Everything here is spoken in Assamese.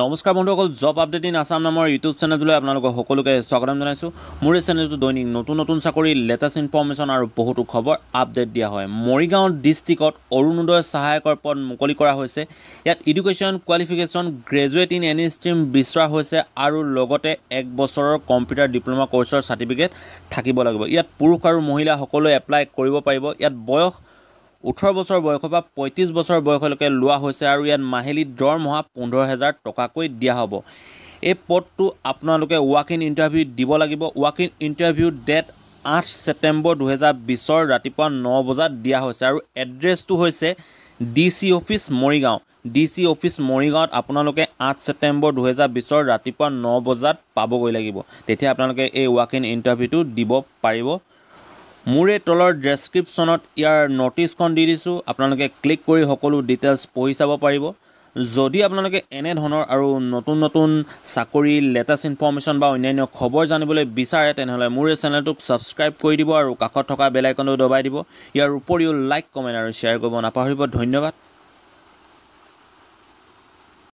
নমস্কাৰ বন্ধুসকল জব আপডেট ইন আছাম নামৰ ইউটিউব চেনেলটোলৈ আপোনালোকক সকলোকে স্বাগতম জনাইছোঁ মোৰ এই চেনেলটো দৈনিক নতুন নতুন চাকৰি লেটেষ্ট ইনফৰ্মেশ্যন আৰু বহুতো খবৰ আপডেট দিয়া হয় মৰিগাঁও ডিষ্ট্ৰিক্টত অৰুণোদয় সহায়কৰ পদ মুকলি কৰা হৈছে ইয়াত education qualification graduate in any stream বিচৰা হৈছে আৰু লগতে এক বছৰৰ কম্পিউটাৰ ডিপ্ল'মা কৰ্চৰ চাৰ্টিফিকেট থাকিব লাগিব ইয়াত পুৰুষ আৰু মহিলা সকলোৱে এপ্লাই কৰিব পাৰিব ইয়াত বয়স ওঠৰ বছৰ বয়সৰ পৰা পঁয়ত্ৰিছ বছৰ বয়সলৈকে লোৱা হৈছে আৰু ইয়াত মাহিলী দৰমহা পোন্ধৰ হেজাৰ টকাকৈ দিয়া হ'ব এই পদটো আপোনালোকে ৱাক ইন ইণ্টাৰভিউ দিব লাগিব ৱাক ইন ইণ্টাৰভিউ ডেট আঠ ছেপ্টেম্বৰ দুহেজাৰ বিছৰ ৰাতিপুৱা ন বজাত দিয়া হৈছে আৰু এড্ৰেছটো হৈছে D C office Morigaon D C office মৰিগাঁৱত আপোনালোকে আঠ ছেপ্টেম্বৰ দুহেজাৰ বিছৰ ৰাতিপুৱা ন বজাত পাবগৈ লাগিব তেতিয়া আপোনালোকে এই ৱাক ইন ইণ্টাৰভিউটো দিব পাৰিব মোৰ এই তলৰ ডেছক্ৰিপশ্যনত ইয়াৰ নটিছখন দি দিছোঁ আপোনালোকে ক্লিক কৰি সকলো ডিটেইলছ পঢ়ি চাব পাৰিব যদি আপোনালোকে এনেধৰণৰ আৰু নতুন নতুন চাকৰি লেটেষ্ট ইনফৰ্মেশ্যন বা অন্যান্য খবৰ জানিবলৈ বিচাৰে তেনেহ'লে মোৰ এই চেনেলটোক ছাবস্ক্ৰাইব কৰি দিব আৰু কাষত থকা বেলাইকনটো দবাই দিব ইয়াৰ উপৰিও লাইক কমেণ্ট আৰু শ্বেয়াৰ কৰিব নাপাহৰিব ধন্যবাদ